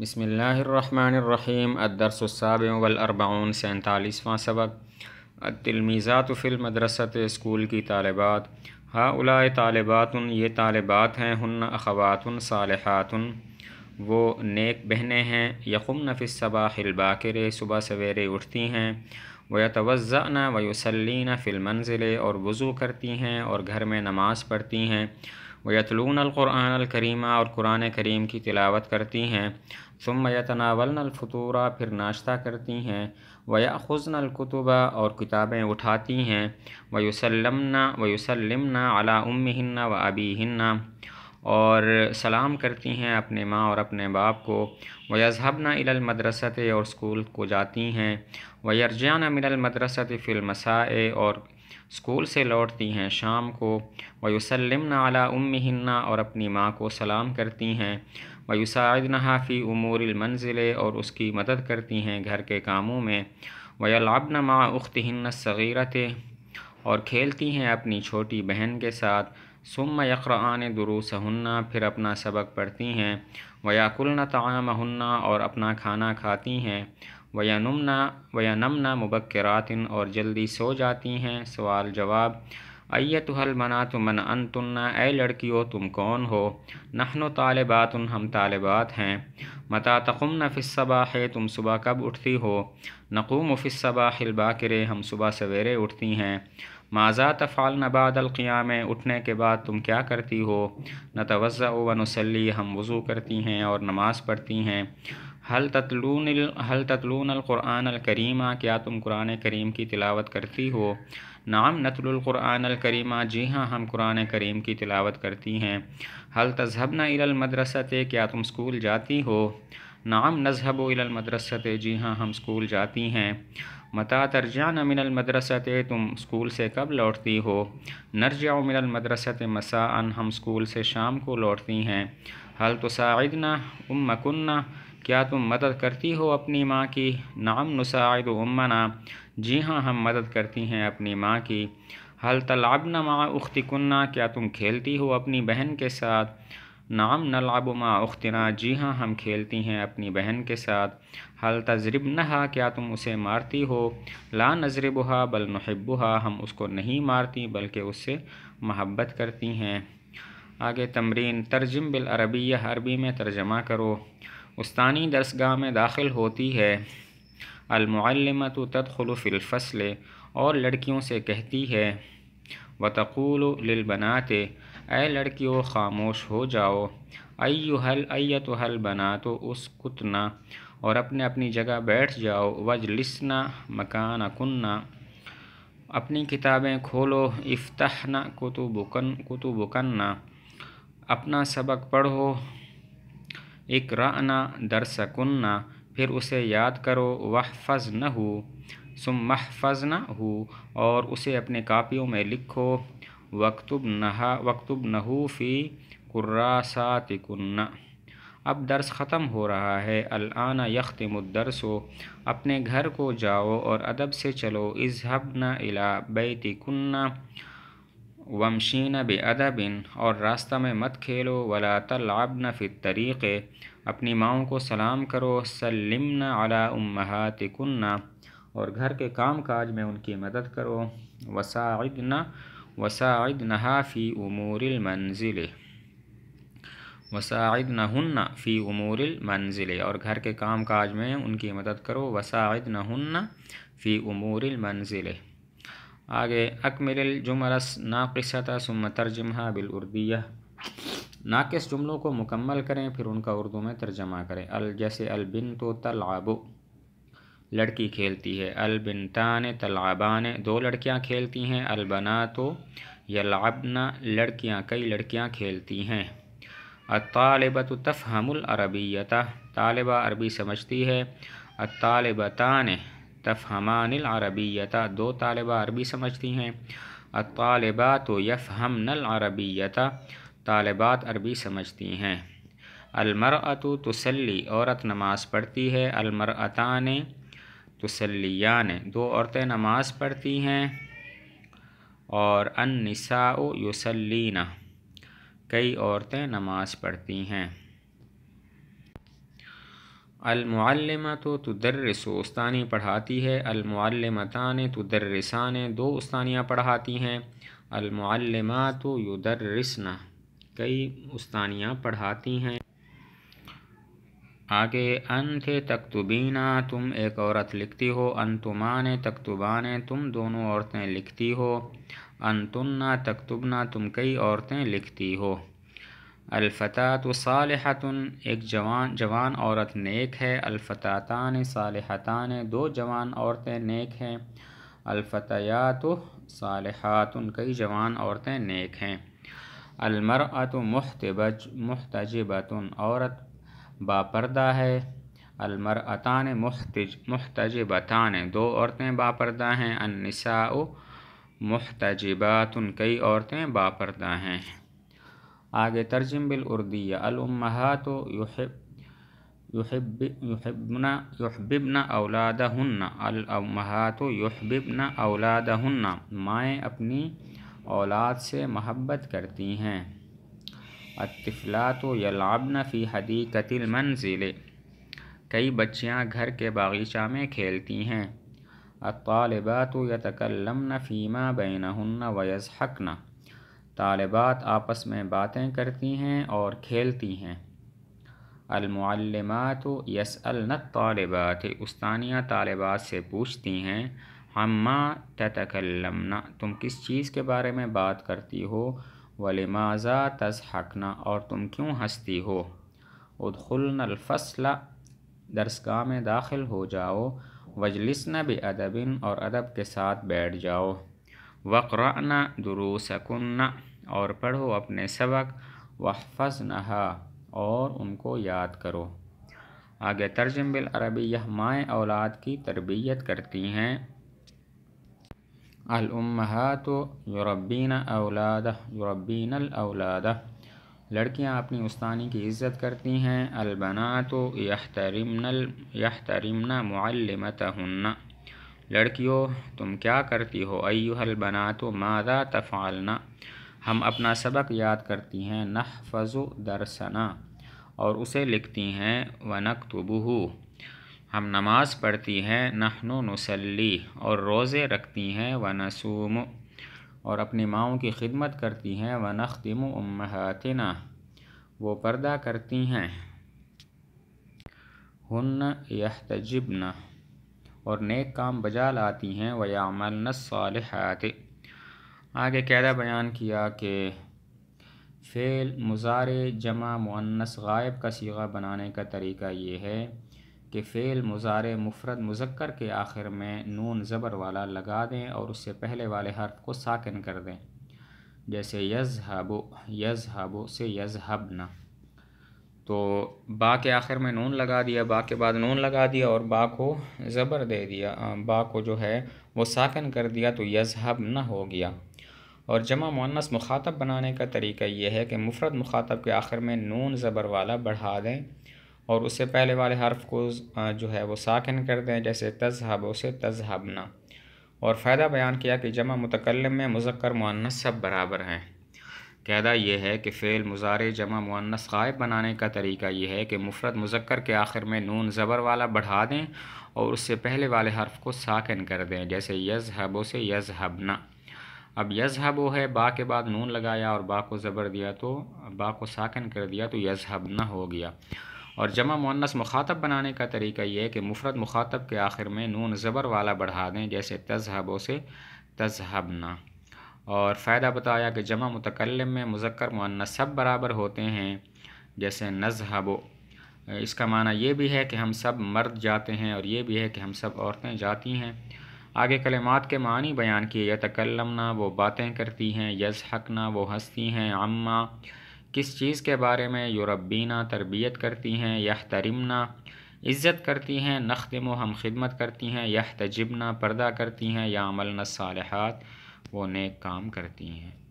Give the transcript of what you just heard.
बसमीम अदरसाब वलअरबाउन सैंतालीसवां सबक मदरसत स्कूल की तालबात हा उला तालबात ये तालबात हैं हन अखवातन सालहातन वो नेक बहने हैं यकुम नफिस सबा सबाहिलबाकर सुबह सवेरे उठती हैं व तवज़ाना फ़िल फ़िलमंजिल और वज़ू करती हैं और घर में नमाज़ पढ़ती हैं वयतलून अलकुरान अलकरीमा और कुरान करीम की तिलावत करती हैं सुम यतनावलन अलफतूरा फिर नाश्ता करती हैं वयाखुजन अलकुतबा और किताबें उठाती हैं वयुसलमना वयुसलमना अला उम्मिन्ना व अबीहिन्ना और सलाम करती हैं अपने माँ और अपने बाप को वज़हबना इलमदरसत और स्कूल को जाती हैं वयरजाना मिलमदरसत फ़िल्मसाए और स्कूल से लौटती हैं शाम को वयुसलम अला उम्मिन्ना और अपनी माँ को सलाम करती हैं वयुसाद नहाफ़ी मंजिल और उसकी मदद करती हैं घर के कामों में वलाबन माँ उख्तिन सगीरत और खेलती हैं अपनी छोटी बहन के साथ सुम यक़रान दुरूसहन्ना फिर अपना सबक पढ़ती हैं वयाकुल नाम हन्ना और अपना खाना खाती हैं वयानुमना वयानमना मुबक्रातिन और जल्दी सो जाती हैं सवाल जवाब अयत हलमना तुमन अन तुन्ना ए लड़कियों तुम कौन हो नहनो तालबात हम तालबात हैं मता तकुम है तुम सुबह कब उठती हो नकूम फ़िसबाहिलबाकर हम सुबह सवेरे उठती हैं माजा तफ़ाल नबादलक़ियाम उठने के बाद तुम क्या करती हो नतवज़ व नसली हम वज़ू करती हैं और नमाज़ पढ़ती हैं हल ततलून हल ततलून अलकुरान करीमा क्या तुम कुरान करीम की तिलावत करती हो नाम नतलकुरान करीमा जी हाँ हम कुरान करीम की तिलावत करती हैं हल तजहब नमदरसत क्या तुम स्कूल जाती हो नाम नजहब मदरसत जी हाँ हम स्कूल जाती हैं मता तरजान मिनल मदरसत तुम स्कूल से कब लौटती हो नरजा मिनल मदरसत अन हम स्कूल से शाम को लौटती हैं हल तो साइदना उम मकुन्ना क्या तुम मदद करती हो अपनी माँ की नाम नुसाद उम्मना जी हाँ हम मदद करती हैं अपनी माँ की हल तलाबना माँ उख्ती कन्ना क्या तुम खेलती हो अपनी बहन के साथ नाम लाब माँ उख्तना जी हाँ हम खेलती हैं अपनी बहन के साथ हल तजरब नहा क्या तुम उसे मारती हो ला नजरबहा बल हा हम उसको नहीं मारती बल्कि उससे महब्बत करती हैं आगे तमरीन तर्जम बिल या अरबी में तर्जमा करो उस्तानी दरसगाह में दाखिल होती है अलमत तदखलफ़िलफ़सल और लड़कियों से कहती है वतकूल लबनाते ए लड़कियों खामोश हो जाओ अयु हल अयत हल बना तो उस कुतना और अपने अपनी जगह बैठ जाओ वजलिसना मकान कुन्ना अपनी किताबें खोलो इफ्तना कुतुबुकन कुतुबुकन्ना अपना सबक पढ़ो इकराना दरसकुन्ना फिर उसे याद करो वह फ़ज न हो सुमहफ़ न हो और उसे अपने कापियों में लिखो वक्तुब नहा वक्तुब नहू फ़ी कुर्रासातिकुन्ना अब दर्स ख़त्म हो रहा है अलाना अलआना हो अपने घर को जाओ और अदब से चलो ना इला बैतिकुन्ना वमशीन बदबिन और रास्ता में मत खेलो वला तलाबन फिर तरीक़े अपनी माओ को सलाम करो सलिमन अला कन्ना और घर के काम काज में उनकी मदद करो न वसाइद नहाफ़ी फ़ी उमूरिल मंजिल वसाइद नहन्ना फ़ी उमूरिल मंजिल और घर के काम काज में उनकी मदद करो वसाइद नहन्ना फ़ी उमूरिल मंजिल आगे अकमिल जुमरस नाकसत सुम तर्जमा बिलउर्दिया नाकस जुमलों को मुकम्मल करें फिर उनका उर्दू में तर्जमा करें अल जैसे अल बिन तो तलाबो लड़की खेलती है अल बिन तान तलाबान दो लड़कियाँ खेलती हैं अलबना तो यलाबना लड़कियाँ कई लड़कियाँ खेलती हैं तो तफ अरबियता तालबा अरबी समझती है तान तफ़हमानिल अरबियता दो तालबा अरबी समझती हैं अतालबा तो नल अरबियता तालबात अरबी समझती हैं अतु तसली औरत नमाज़ पढ़ती है अलमरअतान तसलियान दो औरतें नमाज़ पढ़ती हैं और अनसा यसलिन कई औरतें नमाज़ पढ़ती हैं अलमालमत तदर्रस उस्तानी पढ़ाती है अलमालमतान तदर्रसान दो उस्तानियाँ पढ़ाती हैं अलमालमत युदर्रसना कई उस्तानियाँ पढ़ाती हैं आगे अन थे तकतुबीना तुम एक औरत लिखती हो अनतुमान तकतुबान तुम दोनों औरतें लिखती हो अनतुन्ना तकतुबना तुम कई औरतें लिखती हो अलफात साल एक जवान जवान औरत नेक है अलफ़तातान साल दो जवान औरतें नेक हैं साल सालहातन कई जवान औरतें नेक हैं अलमरअत महतबज महतजबतन औरत बापरदा है अलमरअतान महतज महतजबतान दो औरतें बापरदा हैं अनसा महतजबातन कई औरतें बापरदा हैं आगे तर्जम बिलउर्दिया अलम्महात युहबना युहबिबना औलादहन्ना युहिबना युहबिबना औलादहन्ना माएँ अपनी औलाद से महब्बत करती हैं अतफलात यलाबना फ़ी हदीकतिल मंजिल कई बच्चियाँ घर के बागीचा में खेलती हैं अतालबात यतकलमन फ़ीमा बैन वयस हकना तालबात आपस में बातें करती हैं और खेलती हैं अलमालमत यसअलनत तालबात उस्तानिया तालबात से पूछती हैं हम्मा ततकलमना तुम किस चीज़ के बारे में बात करती हो वलिमाजा हकना और तुम क्यों हंसती हो उदखुलनफ़सला दरसगाह में दाखिल हो जाओ वजलिसना बेअदबिन और अदब के साथ बैठ जाओ ना दुरूसकुन्ना और पढ़ो अपने सबक वफ़ नहा और उनको याद करो आगे तर्जम बिलरबी यह माएँ औलाद की तरबियत करती हैं तो यूरबीन अवलाद यूरबीन अवलाद लड़कियाँ अपनी उस्तानी की इज़्ज़त करती हैं यह यहतरमनल यह मलमत हन्ना लड़कियों तुम क्या करती हो अयुहल तो मादा तफ़ालना हम अपना सबक याद करती हैं नहफ़ज़ दरसना और उसे लिखती हैं वनक तबहू हम नमाज़ पढ़ती हैं नहनो नसली और रोज़े रखती हैं वनसूम और अपनी माओ की खिदमत करती हैं वनखदम उमहतना वो पर्दा करती हैं हन यह तजबना और नेक काम बजा लाती हैं वयामल नसालहत आगे कैदा बयान किया कि फ़ेल मुजारे जमा मुन्नस गायब का सीगा बनाने का तरीका ये है कि फ़ेल मुजारे मुफरत मुजक्कर के आखिर में नून ज़बर वाला लगा दें और उससे पहले वाले हर्फ को साकिन कर दें जैसे यज हबो से न तो बा के आखिर में नून लगा दिया बा के बाद नून लगा दिया और बा को ज़बर दे दिया बा को जो है वो साकिन कर दिया तो यजहब ना हो गया और जमा मुन्नस मुखातब बनाने का तरीका यह है कि मुफरत मुखातब के आखिर में नून ज़बर वाला बढ़ा दें और उससे पहले वाले हर्फ को जो है वो साकिन कर दें जैसे तजहब उसे तजहबना और फ़ायदा बयान किया कि जमा मुतकलम में मुजक्र मुन्नस सब बराबर हैं कहदा यह है कि फ़ेल मुजारे जमा मुन्नस गायब बनाने का तरीका यह है कि मुफरत मुजक्र के आखिर में नून ज़बर वाला बढ़ा दें और उससे पहले वाले हर्फ को साकिन कर दें जैसे से यज़ हबना अब यजहब है बा के बाद नून लगाया और बा को ज़बर दिया तो बा को साकन कर दिया तो यजहब ना हो गया और जमा मुन्नस मुखातब बनाने का तरीका यह है कि मुफरत मुखातब के आखिर में नून ज़बर वाला बढ़ा दें जैसे तजहबों से तजहब ना और फ़ायदा बताया कि जमा मुतकलम में मुजक्र मुनस सब बराबर होते हैं जैसे नजहबो इसका माना यह भी है कि हम सब मर्द जाते हैं और ये भी है कि हम सब औरतें जाती हैं आगे कलमात के मानी बयान किए यतकलमना वो बातें करती हैं यस हकना वो हंसती हैं अम्मा किस चीज़ के बारे में यूरबीना तरबियत करती हैं यह तरमना इज़्ज़त करती हैं नखदम हम खिदमत करती हैं यह तजिबना पर्दा करती हैं या अमल सालहत वो नेक काम करती हैं